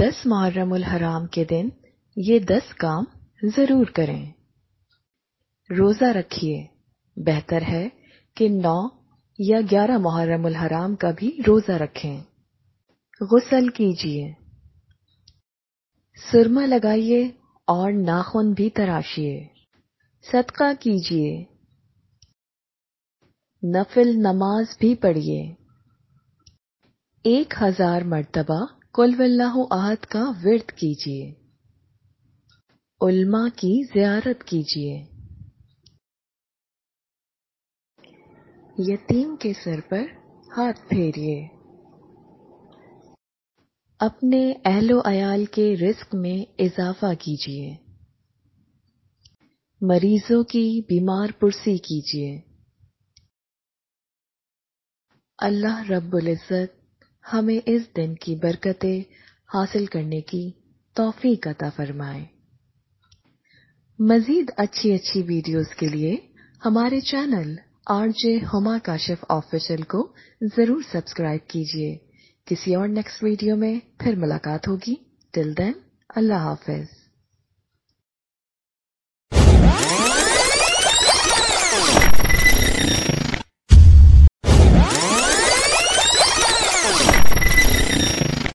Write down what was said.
दस मुहर्रमुल हराम के दिन ये दस काम ज़रूर करें रोज़ा रखिए बेहतर है कि नौ या ग्यारह मुहर्रमुल हराम का भी रोज़ा रखें गसल कीजिए सुरमा लगाइए और नाखून भी तराशिए सदका कीजिए नफिल नमाज भी पढ़िए एक हजार मरतबा कुलवल्लाह आहद का विरत कीजिए उल्मा की जियारत कीजिए यतीम के सर पर हाथ फेरिए अपने अहलो अयाल के रिस्क में इजाफा कीजिए मरीजों की बीमार पुरसी कीजिए अल्लाह रब्बुल इज़्ज़त हमें इस दिन की बरकतें हासिल करने की तौफीक अता फरमाए मजीद अच्छी अच्छी वीडियोस के लिए हमारे channel RJ Huma Kashif official को जरूर सब्सक्राइब कीजिए किसी और नेक्स्ट वीडियो में फिर मुलाकात होगी टिल देन अल्लाह हाफिज